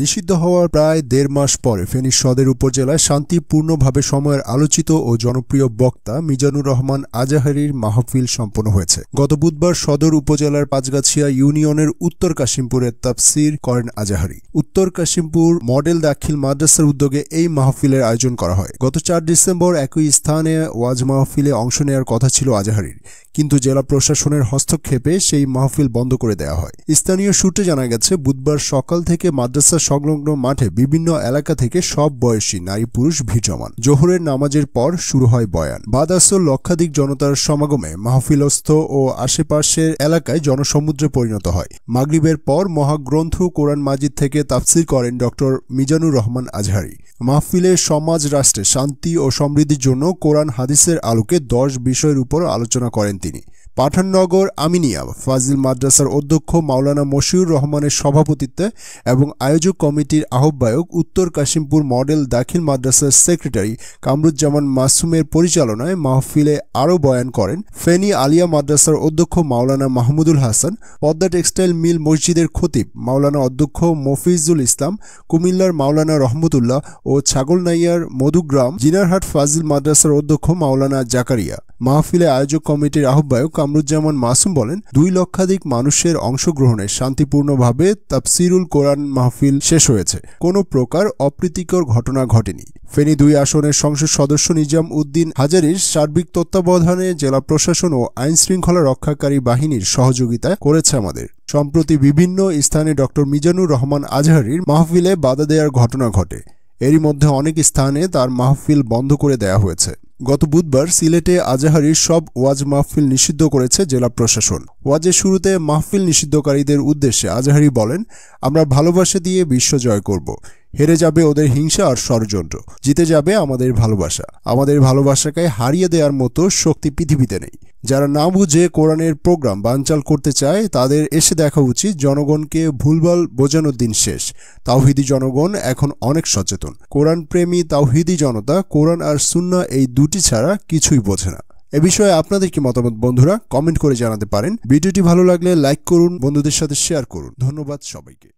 নিষিদ্ধ হওয়ার প্রায় দেড় মাস পরে ফেনী সদের উপজেলায় শান্তিপূর্ণভাবে সময়ের আলোচিত ও জনপ্রিয় বক্তা মিজানুর রহমান আজাহারির মাহফিল সম্পন্ন হয়েছে গত বুধবার সদর উপজেলার পাঁচগাছিয়া ইউনিয়নের উত্তর কাশিমপুরের তাফসির করেন আজাহারি উত্তর কাশিমপুর মডেল দাখিল মাদ্রাসার উদ্যোগে এই মাহফিলের আয়োজন করা হয় গত চার ডিসেম্বর একই স্থানে ওয়াজ মাহফিলে অংশ নেওয়ার কথা ছিল আজাহারির কিন্তু জেলা প্রশাসনের হস্তক্ষেপে সেই মাহফিল বন্ধ করে দেওয়া হয় স্থানীয় সূত্রে জানা গেছে বুধবার সকাল থেকে মাদ্রাসা সংলগ্ন মাঠে বিভিন্ন এলাকা থেকে সব বয়সী নারী পুরুষ ভিজমান জমান জোহরের নামাজের পর শুরু হয় বয়ান বাদাস্ত লক্ষাধিক জনতার সমাগমে মাহফিলস্থ ও আশেপাশের এলাকায় জনসমুদ্রে পরিণত হয় মাগরীবের পর মহাগ্রন্থ কোরআন মাজিদ থেকে তাফসির করেন ডক্টর মিজানুর রহমান আজহারি মাহফিলে সমাজ রাষ্ট্রে শান্তি ও সমৃদ্ধির জন্য কোরআন হাদিসের আলোকে দশ বিষয়ের উপর আলোচনা করেন তিনি পাঠাননগর আমিনিয়া ফাজিল মাদ্রাসার অধ্যক্ষ মাওলানা মশিউর রহমানের সভাপতিত্বে এবং আয়োজক কমিটির আহ্বায়ক উত্তর কাশিমপুর মডেল দাখিল মাদ্রাসার সেক্রেটারি কামরুজ্জামান মাসুমের পরিচালনায় মাহফিলে আরও বয়ান করেন ফেনী আলিয়া মাদ্রাসার অধ্যক্ষ মাওলানা মাহমুদুল হাসান পদ্মা টেক্সটাইল মিল মসজিদের খতিব মাওলানা অধ্যক্ষ মফিজুল ইসলাম কুমিল্লার মাওলানা রহমতুল্লাহ ও ছাগলনাইয়ার মধুগ্রাম জিনারহাট ফাজিল মাদ্রাসার অধ্যক্ষ মাওলানা জাকারিয়া মাহফিলে আয়োজক কমিটির আহ্বায়ক কামরুজ্জামান মাসুম বলেন দুই লক্ষাধিক মানুষের অংশগ্রহণে শান্তিপূর্ণভাবে তাফসিরুল কোরআন মাহফিল শেষ হয়েছে কোনো প্রকার অপ্রীতিকর ঘটনা ঘটেনি ফেনী দুই আসনের সংসদ সদস্য নিজাম উদ্দিন হাজারির সার্বিক তত্ত্বাবধানে জেলা প্রশাসন ও আইনশৃঙ্খলা রক্ষাকারী বাহিনীর সহযোগিতা করেছে আমাদের সম্প্রতি বিভিন্ন স্থানে ড মিজানুর রহমান আজহারির মাহফিলে বাধা দেওয়ার ঘটনা ঘটে এরই মধ্যে অনেক স্থানে তার মাহফিল বন্ধ করে দেয়া হয়েছে গত বুধবার সিলেটে আজাহারির সব ওয়াজ মাহফিল নিষিদ্ধ করেছে জেলা প্রশাসন ওয়াজের শুরুতে মাহফিল নিষিদ্ধকারীদের উদ্দেশ্যে আজাহারি বলেন আমরা ভালোবাসা দিয়ে বিশ্ব জয় করব হেরে যাবে ওদের হিংসা আর ষড়যন্ত্র জিতে যাবে আমাদের ভালোবাসা আমাদের ভালোবাসাকে হারিয়ে দেওয়ার মতো শক্তি পৃথিবীতে নেই যারা না বুঝে কোরআনের প্রোগ্রাম বানচাল করতে চায় তাদের এসে দেখা উচিত জনগণকে ভুলভাল বোঝানোর দিন শেষ তাওহিদি জনগণ এখন অনেক সচেতন কোরআন প্রেমী তাওহিদি জনতা কোরআন আর সুন্না এই দুটি ছাড়া কিছুই বোঝে না এ বিষয়ে আপনাদের কি মতামত বন্ধুরা কমেন্ট করে জানাতে পারেন ভিডিওটি ভালো লাগলে লাইক করুন বন্ধুদের সাথে শেয়ার করুন ধন্যবাদ সবাইকে